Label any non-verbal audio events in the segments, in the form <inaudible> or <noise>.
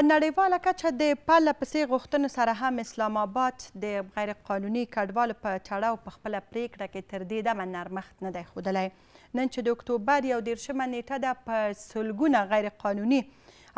په نړیواله کچه د پرله پسې غوښتنو سره هم اسلام آباد د غیر قانوني کډوالو په تړاو په خپله پریکړه کې تر دې دمه نرمښت نه دی ښودلی نن چې د اکتوبر یو دیرشمه نیټه ده په سلګونه غیر قانوني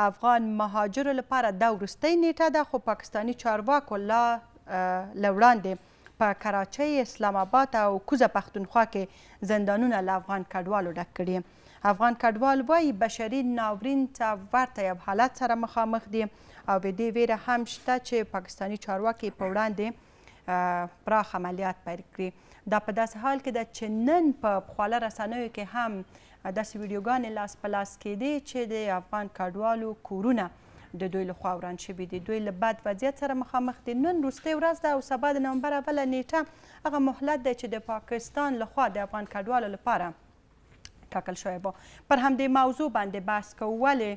افغان مهاجرو لپاره دا وروستۍ نیټه ده خو پاکستاني چارواکو لا له وړاندې په کراچۍ اسلام آباد او کوزه پښتونخوا کې زندانونه له افغان کډوالو ډک کړي افغان کډوال وایي بشري ناورین ته ورته یو حالت سره مخامخ دي او د دې ویره هم شته چې پاکستانی چارواکي په وړاندې پراخ عملیات پیل کړي دا په داسې حال کې ده چې نن په پخواله رسنیو کې هم داسې ویډیوګانې لاس په لاس کېدې چې د افغان کډوالو کورونه د دوی له خوا وران شوي دي دوی له بد وضعیت سره مخامخ دي نن وروستۍ ورځ ده او سبا د نومبر اوله نیټه هغه مهلت دی چې د پاکستان له خوا د افغان کډوالو لپاره ټاکل شوی وو پر همدې موضوع باندې بحث کوو ولې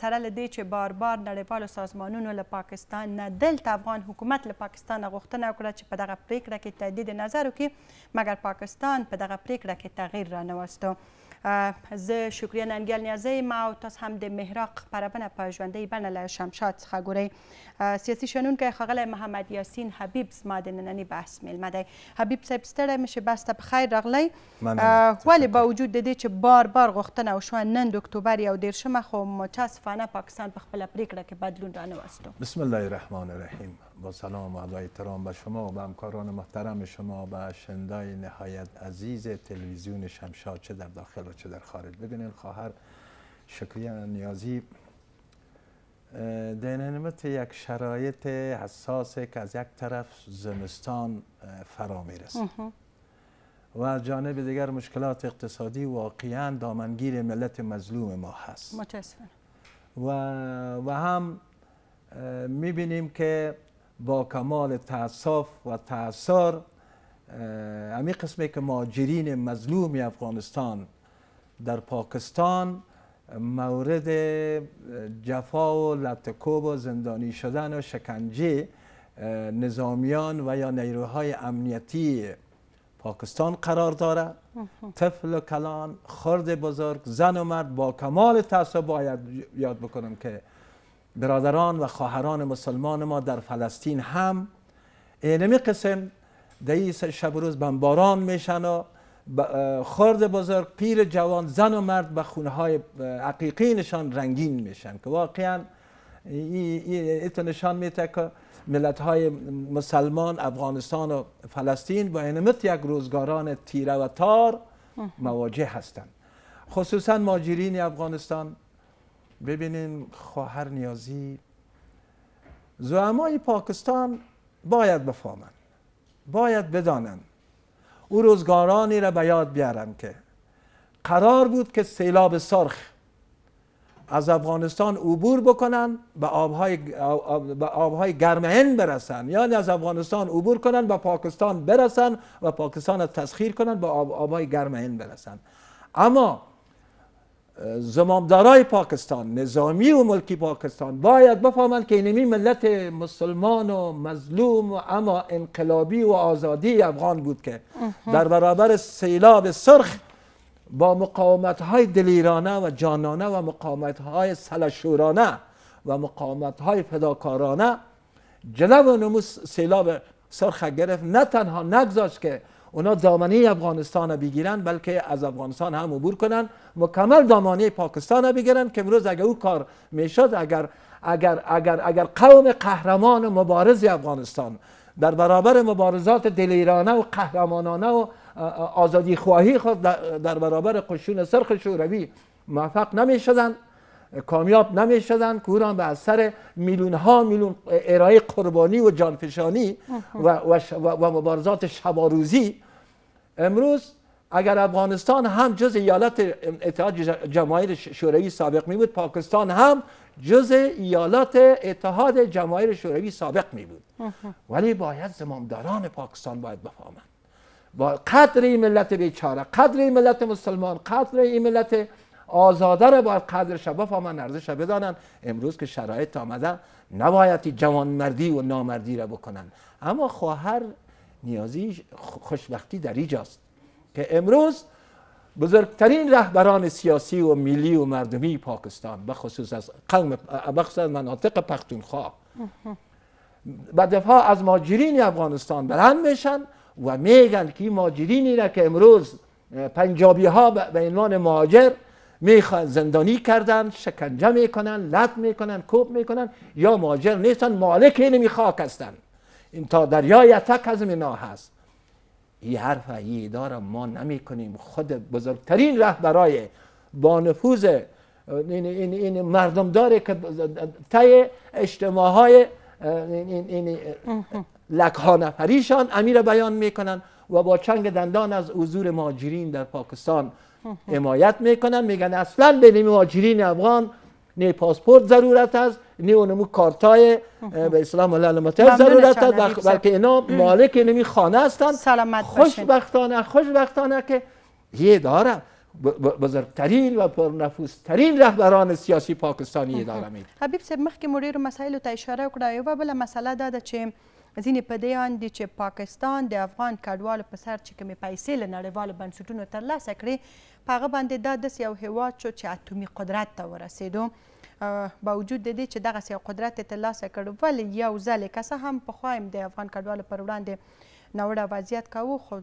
سره له دې چې بار بار نړیوالو سازمانونو له پاکستان نه دلته افغان حکومت له پاکستان غوښتنه وکړه چې په دغه پریکړه کې تهدید نظر وکړي مګر پاکستان په دغه پریکړه کې تغییر رانه وستو زه شکریا ننګیل نیازی ما او تاسو هم د مهراق پربنه په ژوندۍ بڼه له شمشاد څخه ګورئ سیاسي شنونکی ښاغلی محمد یاسین حبیب زما د ننني بحث میلمه دی حبیب صاحب ستړی مې شي بس ته په خیر راغلی ولې با وجود د دې چې بار بار غوښتنه وشوه نن د اکتوبر یو دیرشمه خو متاسفانه پاکستان په خپله پریکړه کې بدلون رانه وستو بسم الله الرحمن الرحیم با سلام و ادای احترام به شما و به همکاران محترم شما به شندای نهایت عزیز تلویزیون شمشاد چه در داخل و چه در خارج ببینین خواهر شکریه نیازی در یک شرایط حساسه که از یک طرف زمستان فرا میرسه و از جانب دیگر مشکلات اقتصادی واقعا دامنگیر ملت مظلوم ما هست و, و هم میبینیم که با کمال تاسف و تاثر همین قسمی که ماجرین مظلومی افغانستان در پاکستان مورد جفا و لطکوب و زندانی شدن و شکنجه نظامیان و یا نیروهای امنیتی پاکستان قرار داره طفل و کلان خرد بزرگ زن و مرد با کمال تاسف باید یاد بکنم که برادران و خواهران مسلمان ما در فلسطین هم اینمی قسم دیس شب و روز بمباران میشن و خرد بزرگ پیر جوان زن و مرد به خونه های عقیقینشان رنگین میشن که واقعا ایتو نشان میده که ملت های مسلمان افغانستان و فلسطین با اینمت یک روزگاران تیره و تار مواجه هستند خصوصا ماجرین افغانستان ببینین خواهر نیازی زعمای پاکستان باید بفهمند باید بدانن، او روزگارانی را به یاد بیارند که قرار بود که سیلاب سرخ از افغانستان عبور بکنن به آبهای, به آبهای گرم هند برسن یعنی از افغانستان عبور کنن به پاکستان برسن و پاکستان را تسخیر کنن به آب، آبهای گرمهن هند برسن اما زمامدارای پاکستان نظامی و ملکی پاکستان باید بفهمند که اینمی ملت مسلمان و مظلوم و اما انقلابی و آزادی افغان بود که در برابر سیلاب سرخ با مقاومت های دلیرانه و جانانه و مقاومت های سلشورانه و مقاومت های فداکارانه جلو نموس سیلاب سرخ گرفت نه تنها نگذاشت که اونا دامنه افغانستان بگیرن بلکه از افغانستان هم عبور کنن مکمل دامنه پاکستان بگیرن که امروز اگر او کار میشد اگر اگر اگر اگر قوم قهرمان و مبارز افغانستان در برابر مبارزات دلیرانه و قهرمانانه و آزادی خواهی خود در برابر قشون سرخ شوروی موفق نمی شدند کامیاب نمیشدن کوران به اثر سر میلیون ها میلیون ارائه قربانی و جانفشانی و, و, و مبارزات شباروزی امروز اگر افغانستان هم جز ایالات اتحاد جماهیر شوروی سابق می بود پاکستان هم جز ایالات اتحاد جماهیر شوروی سابق می بود ولی باید زمامداران پاکستان باید بفهمند با قدر این ملت بیچاره قدر این ملت مسلمان قدر این ملت آزاده رو باید قدر شباب و من ارزش بدانن امروز که شرایط آمده نباید مردی و نامردی را بکنن اما خواهر نیازی خوشبختی در ایجاست که امروز بزرگترین رهبران سیاسی و ملی و مردمی پاکستان به خصوص از قوم از مناطق پختونخوا به دفاع از ماجرین افغانستان بلند میشن و میگن که ماجرینی را که امروز پنجابی ها به عنوان ماجر میخوا... زندانی کردن شکنجه میکنن لط میکنن کوب میکنن یا ماجر نیستن مالک اینمی خاک هستن این تا دریای یتک از اینا هست این حرف ای اداره ما نمی کنیم خود بزرگترین رهبرای با نفوذ این, این, مردم داره که تای اجتماع های این, این لکهانفریشان امیر بیان میکنن و با چنگ دندان از حضور ماجرین در پاکستان حمایت میکنن میگن اصلا به مهاجرین افغان نه پاسپورت ضرورت است نه اونمو کارتای به اسلام الله المتحد ضرورت است بلکه اینا مالک نمی خانه هستند سلامت خوشبختانه خوشبختانه که یه داره بزرگترین و پرنفوذترین رهبران سیاسی پاکستانی اداره می حبیب صاحب مخک مو ډیرو مسایلو ته اشاره کړه یو بله مسئله دا ده چې ځینې پدیان دی چې پاکستان د افغان کډوالو په سر چې کوم پیسې له نړیوالو بنسټونو ترلاسه کړي په هغه باندې دا داس یو هیواد شو چې اتومي قدرت ته ورسېدو باوجود د دې چې دغه سي قدرت ترلاسه کړ ول یو ځل کسه هم په خوایم د افغان کډوالو پر وړاندې نوړه وضعیت کاوه خو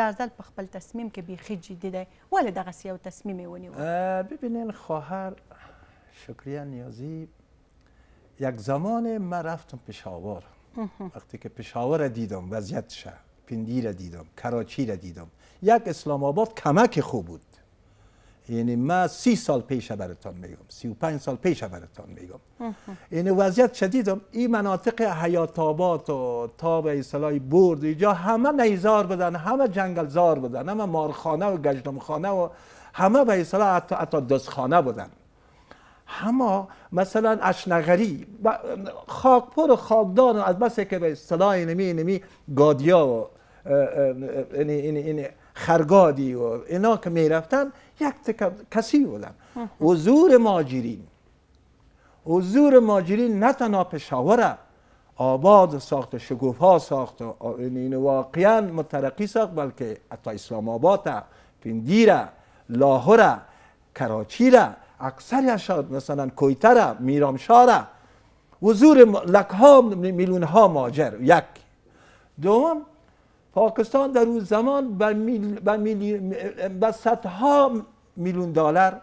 دا ځل په خپل تصمیم کې بیخي جدي دی ولې دغسې یو تصمیم یې ونیو ببینین خواهر شکریه نیازی یک زمان من رفتم پشاور وقتی که پشاور را دیدم وضعیتش پندی را دیدم کراچی را دیدم یک اسلام آباد کمک خوب بود یعنی ما سی سال پیش براتان میگم سی و پنج سال پیش براتان میگم این یعنی وضعیت شدیدم این مناطق حیات آباد و تاب اصلاحی برد اینجا همه نیزار بدن همه جنگل زار بدن همه مارخانه و خانه و همه به اصلاح حتی, حتی بودن بدن همه مثلا اشنغری خاکپر و خاکدان از بس که به اصطلاح اینمی نمی گادیا و این خرگادی و اینا که میرفتن یک تک کسی بودن حضور ماجرین حضور ماجرین نه تنها پشاوره آباد ساخت شگوفا ساخت این واقعا مترقی ساخت بلکه حتی اسلام آباد پندیره لاهوره کراچیره اکثر شاد مثلا کویتره میرامشاره حضور لکها میلیون ها ماجر یک دوم پاکستان در اون زمان به صدها میلیون دلار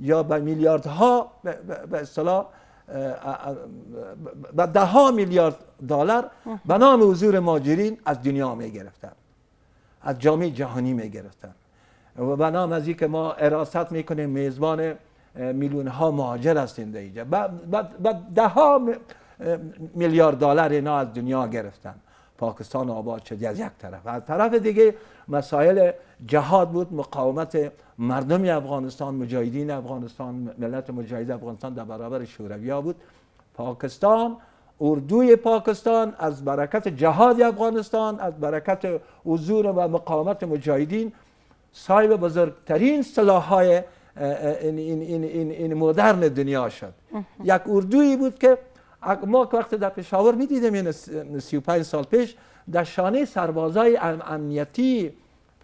یا به میلیاردها به اصطلاح به ده ها میلیارد دلار به نام حضور ماجرین از دنیا می گرفتن از جامعه جهانی می گرفتن و به نام از که ما اراست میکنیم میزبان میلیون ها مهاجر هستیم در اینجا به ده ها میلیارد دلار اینا از دنیا گرفتن پاکستان آباد شد از یک طرف از طرف دیگه مسائل جهاد بود مقاومت مردم افغانستان مجاهدین افغانستان ملت مجاهد افغانستان در برابر شوروی بود پاکستان اردوی پاکستان از برکت جهاد افغانستان از برکت حضور و مقاومت مجاهدین صاحب بزرگترین سلاحهای این, این, این, این, مدرن دنیا شد یک اردوی بود که ما وقتی در پشاور میدیدیم یعنی 35 سال پیش در شانه سربازای امنیتی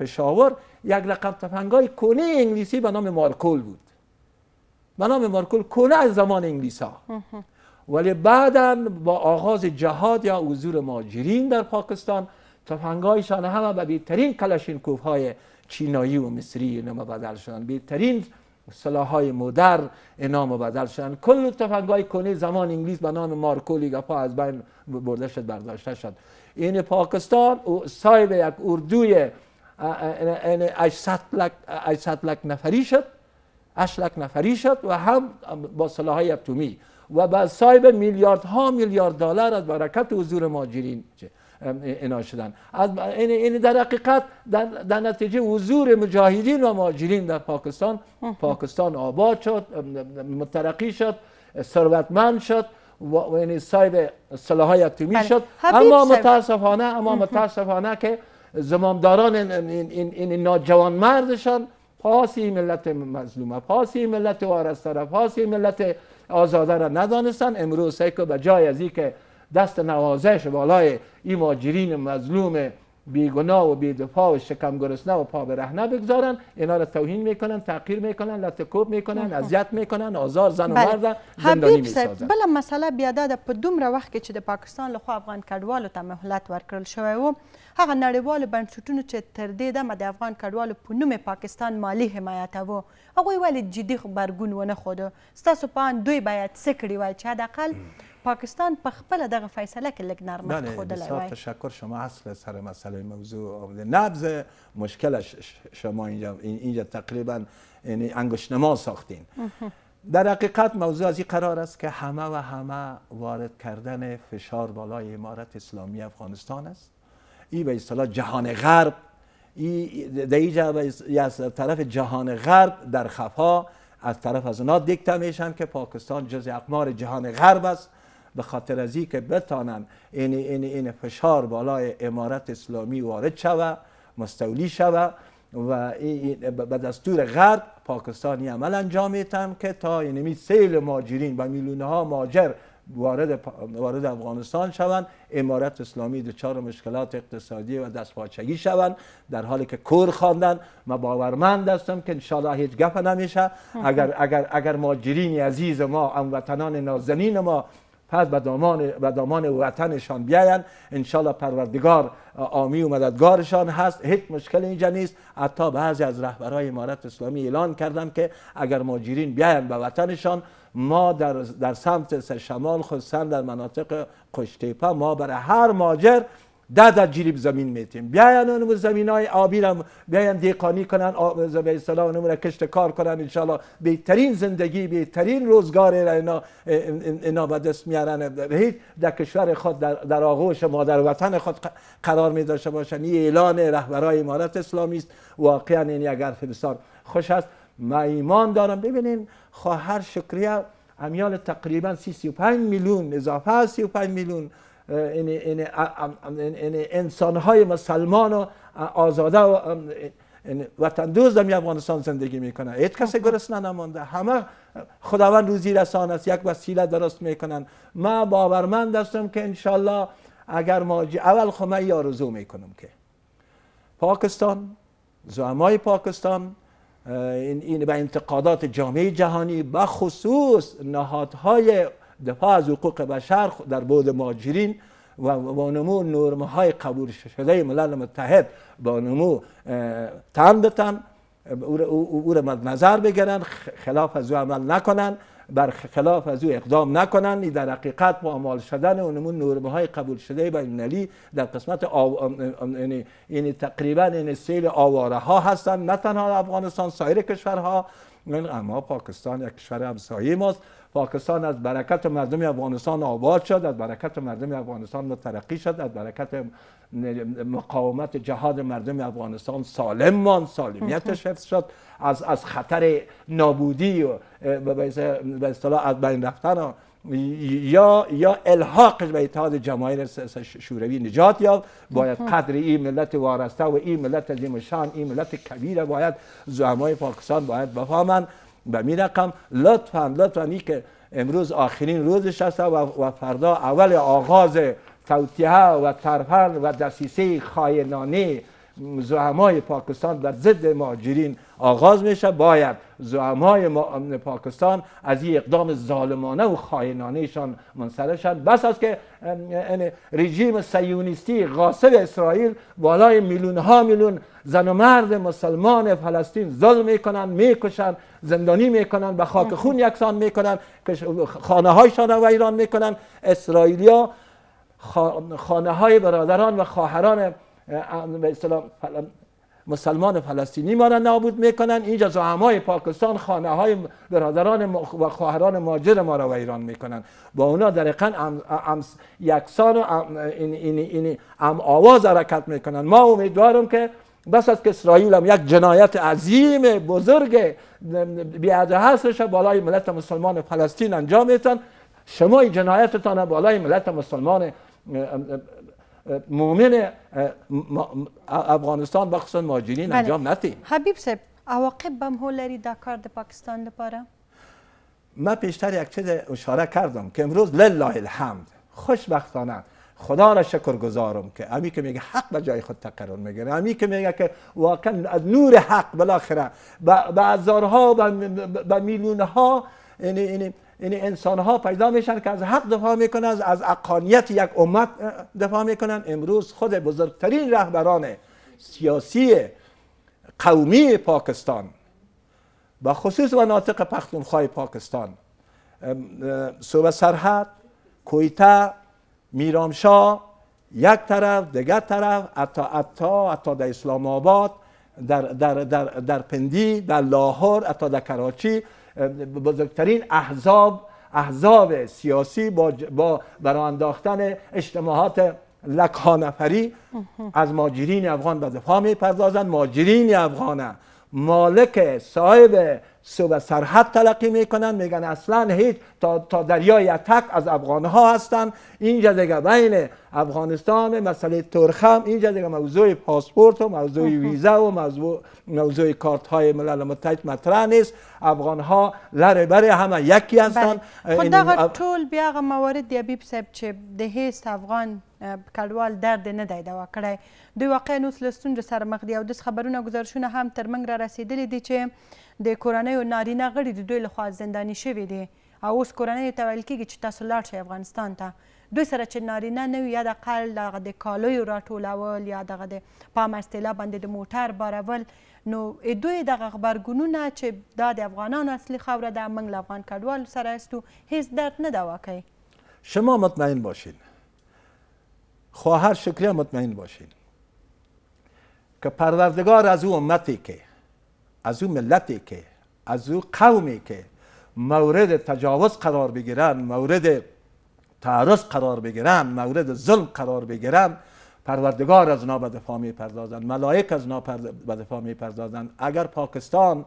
پشاور یک رقم تفنگای کونه انگلیسی به نام مارکول بود به نام مارکول کونه از زمان ها ولی بعدا با آغاز جهاد یا حضور ماجرین در پاکستان تفنگایشان همه به بهترین کلاشینکوف های چینایی و مصری بدل شدن بهترین های مدر انام مبدل شدن کل های کنی زمان انگلیس به نام مارکولی گپا از بین برده شد برداشته شد این پاکستان صاحب یک اردوی 800 یعنی لک نفری شد نفری شد و هم با های اتمی و به صاحب ها میلیارد دلار از برکت حضور ماجرین چه اینا شدن از این یعنی، یعنی در حقیقت در, نتیجه حضور مجاهدین و ماجرین در پاکستان پاکستان آباد شد مترقی شد ثروتمند شد و یعنی صاحب های اتمی بله. شد اما متاسفانه اما متاسفانه که زمامداران این, این, این ناجوانمردشان پاسی ملت مظلومه پاسی ملت وارسته پاسی ملت آزاده را ندانستن امروز که به جای از که دست نوازش بالای این ماجرین مظلوم بیگناه و بیدفاع و شکم گرسنه و پا برهنه بگذارن اینا را توهین میکنن تحقیر میکنن لطکوب میکنن اذیت میکنن آزار زن و مرد زندانی میسازن بله مسئله بیاده ده په دومره وخت کې چې د پاکستان لخوا افغان کډوالو ته مهلت ورکړل شوی و هغه نړیوال بنسټونو چې تر دې دمه د افغان کډوالو په نوم پاکستان مالی حمایتوه هغوی ولې جدي غبرګون ونه ښوده ستاسو په اند دوی باید څه کړي وای چې حداقل پاکستان په خپل دغه فیصله کې لږ نرمښت ښودلی وای تشکر شما اصل سر مسئله موضوع آمده نبض مشکلش شما اینجا اینجا تقریبا یعنی انگشت ساختین در حقیقت موضوع از این قرار است که همه و همه وارد کردن فشار بالای امارت اسلامی افغانستان است ای به اصطلاح جهان غرب ای از طرف جهان غرب در خفا از طرف از اونا دیکته میشن که پاکستان جز اقمار جهان غرب است به خاطر از که بتانن این این این فشار بالای امارت اسلامی وارد شوه مستولی شوه و به دستور غرب پاکستانی عمل انجام میتن که تا یعنی سیل ماجرین و میلیون ها ماجر وارد, وارد افغانستان شوند امارت اسلامی دچار مشکلات اقتصادی و دستپاچگی شوند در حالی که کور خواندن ما باورمند هستم که انشالله هیچ گپ نمیشه اگر اگر اگر ماجرین عزیز ما هموطنان نازنین ما پس به دامان, به دامان وطنشان بیاین الله پروردگار آمی و مددگارشان هست هیچ مشکل اینجا نیست حتی بعضی از رهبرای امارت اسلامی اعلان کردن که اگر ماجرین بیاین به وطنشان ما در, در سمت شمال خصوصا در مناطق قشتیپه ما برای هر ماجر ده در جریب زمین میتیم بیاین اون زمین های آبی را بیاین دیقانی کنن به اصطلاح اون را کشت کار کنن انشالله بهترین زندگی بهترین روزگار را اینا, اینا به دست میارن در کشور خود در, آغوش مادر وطن خود قرار می داشته باشن این اعلان رهبرای امارت اسلامی است واقعا این اگر خوش هست من ایمان دارم ببینین خواهر خب شکریه امیال تقریبا 35 میلیون اضافه 35 میلیون این, این, این مسلمان و آزاده و وطن دوست در افغانستان زندگی میکنه هیچ کس خب. گرسنه نمانده همه خداوند روزی رسان است یک وسیله درست میکنن ما باورمند هستم که انشالله اگر ما اول خو خب من آرزو میکنم که پاکستان زعمای پاکستان این, به انتقادات جامعه جهانی به خصوص نهادهای دفاع از حقوق بشر در بود ماجرین و با نمو نرمه های قبول شده ملل متحد با نمو تن به تن او را نظر بگیرن خلاف از او عمل نکنن بر خلاف از او اقدام نکنن در حقیقت با عمال شدن نمو نرمه های قبول شده نلی در قسمت آو... یعنی-, یعنی تقریبا این یعنی سیل آواره ها هستن نه تنها افغانستان سایر کشورها اما پاکستان یک کشور همسایه ماست پاکستان از برکت مردم افغانستان آباد شد از برکت مردم افغانستان مترقی شد از برکت مقاومت جهاد مردم افغانستان سالم ماند سالمیتش حفظ شد از از خطر نابودی و به اصطلاح از بین رفتن یا یا الحاقش به اتحاد جماهیر شوروی نجات یا باید قدر این ملت وارسته و این ملت عظیم شان این ملت کبیره باید زعمای پاکستان باید بفهمند به می رقم لطفا لطفا این که امروز آخرین روزش است و, فردا اول آغاز توتیه و ترفن و دسیسه خاینانه زعمای پاکستان در ضد مهاجرین آغاز میشه باید زعمای پاکستان از این اقدام ظالمانه و منصرف شد. بس از که یعنی رژیم سیونیستی غاصب اسرائیل بالای میلیون ها میلیون زن و مرد مسلمان فلسطین ظلم میکنن میکشن زندانی میکنن به خاک خون یکسان میکنن خانه هایشان رو ایران میکنن اسرائیلیا خانه های برادران و خواهران مسلمان فلسطینی ما را نابود میکنن اینجا زعمای پاکستان خانه های برادران و خواهران ماجر ما را ویران میکنن با اونا در قن ام یکسان و ام, این, آواز حرکت میکنن ما امیدوارم که بس از که اسرائیل هم یک جنایت عظیم بزرگ بیاده هستش بالای ملت مسلمان فلسطین انجام میتن شما جنایتتان بالای ملت مسلمان مومن افغانستان بخصوصا خصوص مهاجرین بله. انجام نتی حبیب صاحب عواقب بم هولری کار پاکستان لپاره من پیشتر یک چیز اشاره کردم که امروز لله الحمد خوشبختانه خدا را شکر گذارم که امی که میگه حق به جای خود تقرر میگیره امی که میگه که واقعا از نور حق بالاخره به هزارها به میلیون ها یعنی, یعنی این یعنی انسان ها پیدا میشن که از حق دفاع میکنن از اقانیت یک امت دفاع میکنن امروز خود بزرگترین رهبران سیاسی قومی پاکستان و خصوص ناطق پختونخوای پاکستان صوبه سرحد کویته میرامشاه یک طرف دیگر طرف حتی حتی حتی در اسلام آباد در, در, در, در پندی در لاهور حتی در کراچی بزرگترین احزاب احزاب سیاسی با, با برانداختن اجتماعات لکانفری از ماجرین افغان به دفاع پردازند ماجرین افغانه مالک صاحب سو و سرحد تلقی میکنن میگن اصلا هیچ تا, تا دریای تک از افغان ها هستن اینجا دیگه بین افغانستان مسئله ترخم اینجا دیگه موضوع پاسپورت و موضوع ویزا و موضوع, موضوع کارت های ملل متحد مطرح نیست افغان ها لره بره همه یکی بله. هستن خود خب دغه بیا غ موارد دی سب چه د افغان کلوال درد نه دوا کرده دوی واقعا نو لستون جسر او د خبرونه گزارشونه هم تر منگ را رسیده دی چه د کورنۍ او نارینه غړي د دوی لخوا زنداني شوي دي او اوس کورنۍ ته ویل کېږي چې تاسو لاړ شئ افغانستان ته دوی سره چې نارینه نه وي یا د قل دغه د کالیو راټولول یا دغه د پام اصطلاح باندې د موټر بارول نو دوی دغه غبرګونونه چې دا د افغانانو اصلي خاوره ده موږ له افغان کډوالو سره هستو هیڅ درد نه ده واقعي شما مطمئن باشین خواهر شکریه مطمئن باشین که پروردگار از او امتی که از او ملتی که از او قومی که مورد تجاوز قرار بگیرن مورد تعرض قرار بگیرن مورد ظلم قرار بگیرن پروردگار از نا به دفاع میپردازند ملائک از نابد به دفاع میپردازند اگر پاکستان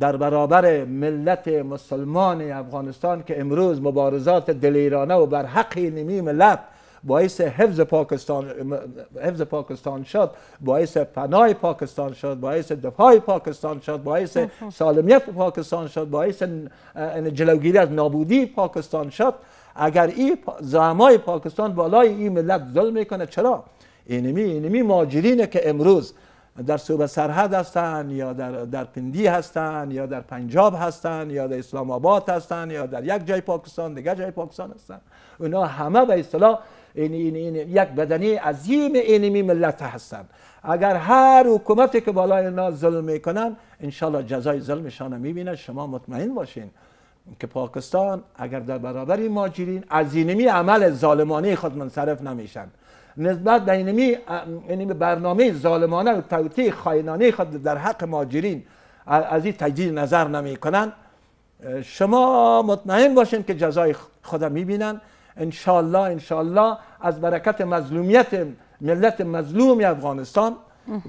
در برابر ملت مسلمان افغانستان که امروز مبارزات دلیرانه و بر حق ملت باعث حفظ پاکستان حفظ پاکستان شد باعث پناه پاکستان شد باعث دفاع پاکستان شد باعث خب، خب. سالمیت پاکستان شد باعث جلوگیری از نابودی پاکستان شد اگر این زعمای پاکستان بالای این ملت ظلم میکنه چرا اینمی اینمی ماجرینه که امروز در صوبه سرحد هستند یا در, در پندی هستن یا در پنجاب هستند یا در اسلام آباد هستند یا در یک جای پاکستان دیگه جای پاکستان هستند. اونا همه به اصطلاح این این این یک بدنی عظیم اینمی ملت هستند اگر هر حکومتی که بالای اینا ظلم میکنن انشالله جزای ظلمشان رو میبینه شما مطمئن باشین که پاکستان اگر در برابر ماجرین از اینمی عمل ظالمانه خود منصرف نمیشن نسبت به اینمی, اینمی برنامه ظالمانه و توتی خاینانه خود در حق ماجرین از این تجدید نظر نمیکنن شما مطمئن باشین که جزای خدا میبینن انشالله انشالله از برکت مظلومیت ملت مظلوم افغانستان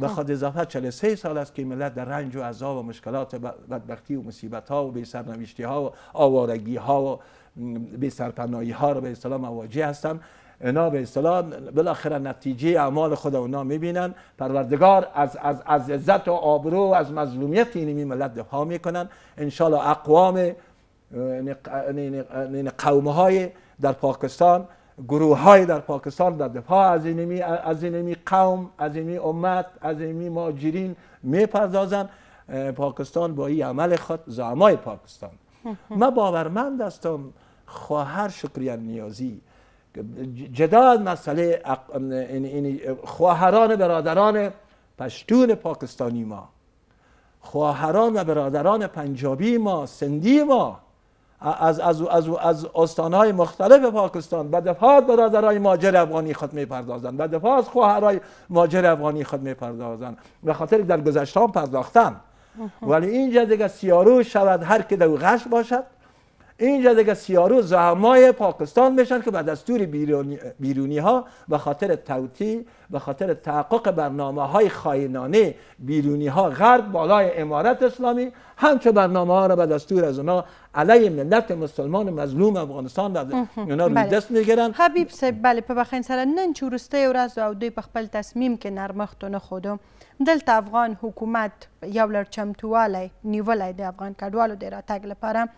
و خود اضافه 43 سال است که ملت در رنج و عذاب و مشکلات بدبختی و مصیبت ها و بی سرنوشتی ها و آوارگی ها و بی سرپناهی ها رو به اسلام مواجه هستن اینا به اسلام بالاخره نتیجه اعمال خود اونا میبینن پروردگار از از از عزت و آبرو و از مظلومیت این ملت دفاع میکنن ان اقوام قوم های در پاکستان گروه های در پاکستان در دفاع از اینمی, از اینمی قوم از اینمی امت از اینمی ماجرین میپردازن پاکستان با این عمل خود زعمای پاکستان ما باورمند هستم خواهر شکریان نیازی جدا از مسئله خواهران برادران پشتون پاکستانی ما خواهران و برادران پنجابی ما سندی ما از, از, از, از استانهای مختلف پاکستان و دفاع از برادرای ماجر افغانی خود میپردازند و دفاع از خواهرای ماجر افغانی خود میپردازند به خاطر در گذشته پرداختن ولی اینجا دیگه سیارو شود هر که در غش باشد اینجا دیگه سیارو زعمای پاکستان میشن که به دستور بیرونی, ها به خاطر توتی به خاطر تحقق برنامه های خاینانه بیرونی ها غرب بالای امارت اسلامی همچه برنامه ها را به دستور از اونا علیه ملت مسلمان مظلوم افغانستان در اونا روی بله. دست میگیرن حبیب صاحب بله پا بخین سره نن چورسته وروستی راز او دوی پخپل تصمیم که نرمختون خودو دلت افغان حکومت یولر لړ چمتووالی ده افغان کډوالو د تگل لپاره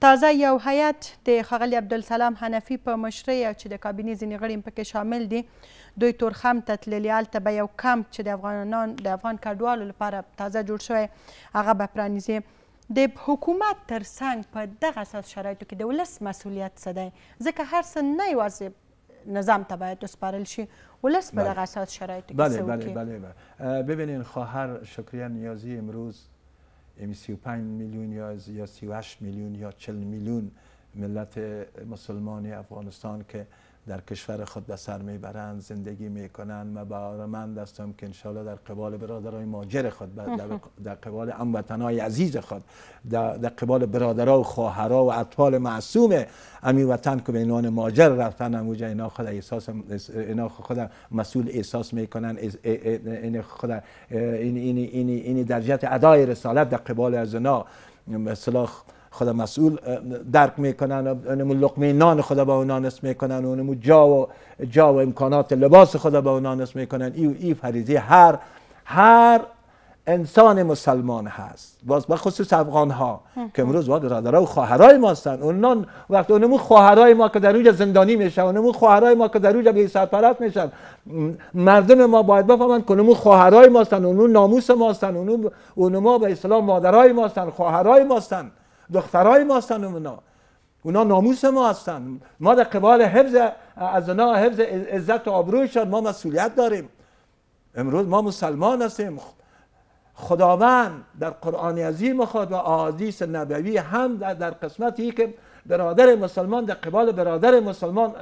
تازه یو هیئت د خغلی عبدالسلام حنفي په مشرۍ چې د کابینې ځینې غړي پکې شامل دي دوی تورخم ته تللي هلته به یو کمپ چې د افغانان د افغان کډوالو لپاره تازه جوړ شوی هغه به پرانیزي د حکومت تر څنګ په دغه اساس شرایطو کې د ولس مسؤلیت څه دی ځکه هر څه نه یوازې نظام ته باید وسپارل شي ولس به دغه اساس شرایطو کې څه وکړي بله بله بله ببینین خواهر شکریه نیازی امروز یعنی 35 میلیون یا یا 38 میلیون یا 40 میلیون ملت مسلمان افغانستان که در کشور خود به سر میبرند زندگی میکنند و به من دستم که انشاءالله در قبال برادرای ماجر خود در قبال هموطنای عزیز خود در قبال برادرها و خواهرها و اطفال معصوم امی وطن که به عنوان ماجر رفتن وجه اینا خود احساس اینا خود مسئول احساس میکنن این خود این این این درجه ادای رسالت در قبال از اینا خدا مسئول درک میکنن اونمو لقمه نان خدا با اونان اسم میکنن اونمو جا و جا و امکانات لباس خدا با اونان اسم میکنن ای ای فریضه هر هر انسان مسلمان هست باز به خصوص افغان ها که امروز واقع برادرها و خواهرای ما هستن اونان وقت اونمون خواهرای ما که در اونجا زندانی میشن اونمو خواهرای ما که در اونجا به سرپرست میشن مردم ما باید بفهمند که اونمو خواهرای ما هستن اونو ناموس ما هستن ما به اسلام مادرای ما هستن خواهرای ما هستن دخترای ما هستن اونا اونا ناموس ما هستن ما در قبال حفظ از اونا حفظ عزت و آبرویشان ما مسئولیت داریم امروز ما مسلمان هستیم خداوند در قرآن عظیم خود و آدیس نبوی هم در قسمتی که برادر مسلمان در قبال برادر مسلمان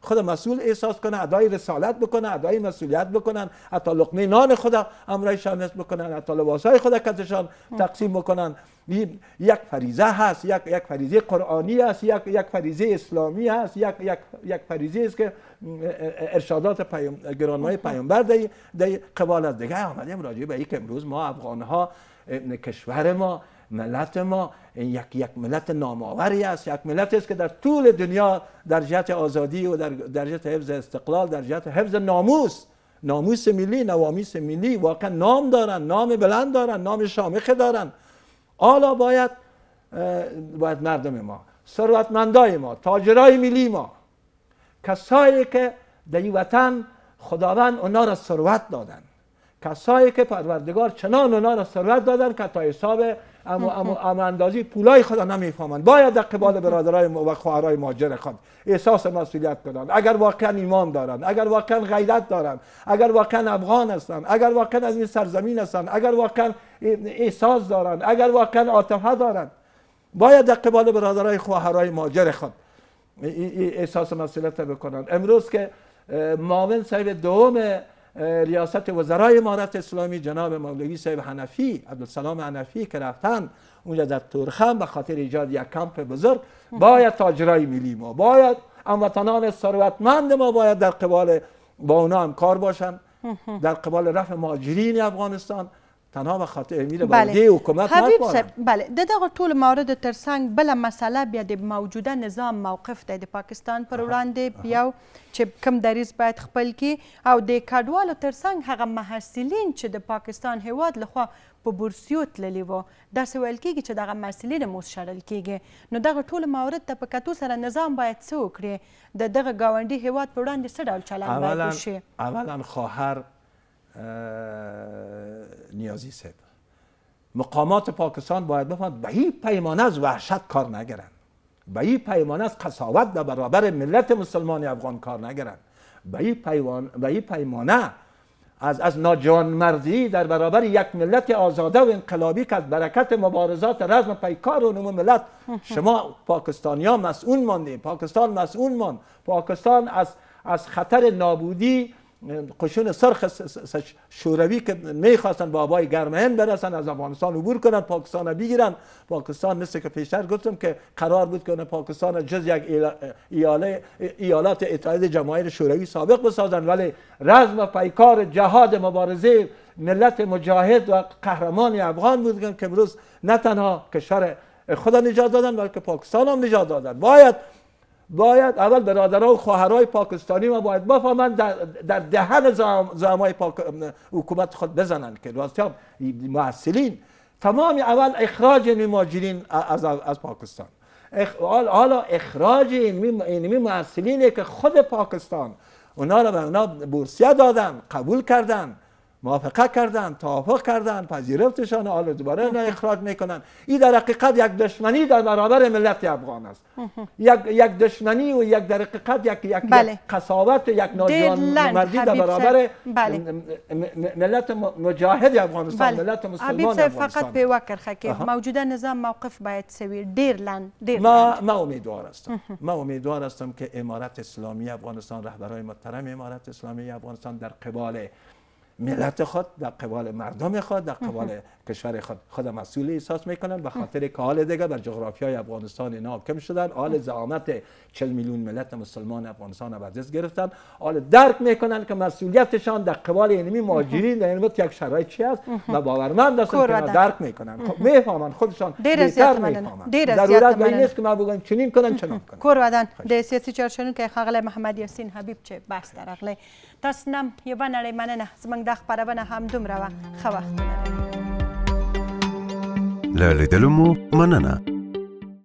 خود مسئول احساس کنه ادای رسالت بکنه ادای مسئولیت بکنن حتی لقمه نان خود امرایشان بکنن حتی لباسهای خود کتشان تقسیم بکنن یک فریزه هست یک یک فریزه قرآنی است یک یک فریزه اسلامی است، یک یک یک فریزه است که ارشادات پیام گرانمای پیامبر در در قبال از دیگه آمدیم راجع به اینکه امروز ما افغان ها کشور ما ملت ما یک یک ملت ناماوری است یک ملت است که در طول دنیا در جهت آزادی و در در حفظ استقلال در جهت حفظ ناموس ناموس ملی نوامیس ملی واقعا نام دارن نام بلند دارن نام شامخ دارن حالا باید باید مردم ما ثروتمندای ما تاجرای ملی ما کسایی که در این وطن خداوند اونا را ثروت دادن کسایی که پروردگار چنان اونا را ثروت دادن که تا حساب اما اما اما اندازی پولای خدا نمیفهمند باید در قبال برادرای و خواهرای ماجر خود احساس مسئولیت کنند اگر واقعا ایمان دارند اگر واقعا غیرت دارند اگر واقعا افغان هستند اگر واقعا از این سرزمین هستند اگر واقعا احساس دارند اگر واقعا عاطفه دارند باید در قبال برادرای خواهرای ماجر خود احساس مسئولیت بکنند امروز که معاون صاحب دوم ریاست وزرای امارت اسلامی جناب مولوی صاحب حنفی عبدالسلام حنفی که رفتن اونجا در تورخم به خاطر ایجاد یک کمپ بزرگ باید تاجرای ملی ما باید هموطنان ثروتمند ما باید در قبال با اونا هم کار باشن در قبال رفع ماجرین افغانستان تنها به خاطر میره به بله. حکومت حبیب سر بله د دغه ټول موارد تر څنګ بل مسله بیا د موجوده نظام موقف دی د پاکستان پر وړاندې بیا چې کم دریز باید خپل کی او د کډوالو تر څنګ هغه محصلین چې د پاکستان هیواد لخوا په بورسیو تللی وو داسې ویل کیږي چې دغه مسلې نه موس شړل کیږي نو دغه ټول موارد ته په کتو سره نظام باید څه وکړي د دغه ګاونډي هیواد په وړاندې څه ډول چلند باید وشي اولا خواهر نیازی صدر مقامات پاکستان باید بفهمند به این پیمانه از وحشت کار نگرند به این پیمانه از قصاوت در برابر ملت مسلمان افغان کار نگرند به این پیمانه از از ناجانمردی در برابر یک ملت آزاده و انقلابی که از برکت مبارزات رزم پیکار و نمو ملت شما پاکستانیا مسئول ماندید پاکستان مسئول ماند پاکستان از از خطر نابودی قشون سرخ شوروی که میخواستن به آبای گرمهن برسن از افغانستان عبور کنن پاکستان بگیرن پاکستان مثل که پیشتر گفتم که قرار بود کنه پاکستان جز یک ایالات اتحاد جماهیر شوروی سابق بسازن ولی رزم پیکار جهاد مبارزه ملت مجاهد و قهرمان افغان بود که امروز نه تنها کشور خدا نجات دادن بلکه پاکستان هم نجات دادن باید باید اول برادران و خواهرای پاکستانی ما باید بفهمند در, دهن زامای پاک... حکومت خود بزنند که راستی هم محسلین تمام اول اخراج این از, از پاکستان حالا اخراج این محسلینه که خود پاکستان اونا را به اونا بورسیه دادن قبول کردن موافقه کردن توافق کردن پذیرفتشان حالا دوباره اینا اخراج میکنن این در حقیقت یک دشمنی در برابر ملت افغان است یک یک دشمنی و یک در حقیقت یک یک بله. قساوت یک ناجوانمردی در برابر بله. ملت مجاهد افغانستان بله. ملت مسلمان افغانستان فقط به وکر خکی موجوده نظام موقف باید سویر دیر لند ما ما امیدوار هستم ما امیدوار هستم که امارت اسلامی افغانستان رهبرای محترم امارت اسلامی افغانستان در قبال ملت خود در قبال مردم خود در قبال کشور خود خود مسئول احساس میکنن به خاطر که حال دیگه در های افغانستان اینا کم شدن حال زعامت 40 میلیون ملت مسلمان افغانستان را دست گرفتن حال درک میکنن که مسئولیتشان در قبال اینمی ماجرین در اینمی یک شرایط چی است و باورمند هستن که درک میکنن خب میفهمن خودشان بهتر میفهمن ضرورت به یعنی نیست که ما بگم چنین کنن چنان <laughs> کنن کور ودن د که محمد یاسین حبیب چه بحث تاسو نم یو نړۍ مننه زموږ دا خبرونه هم دومره وه ښه وخت له لیدلو مو مننه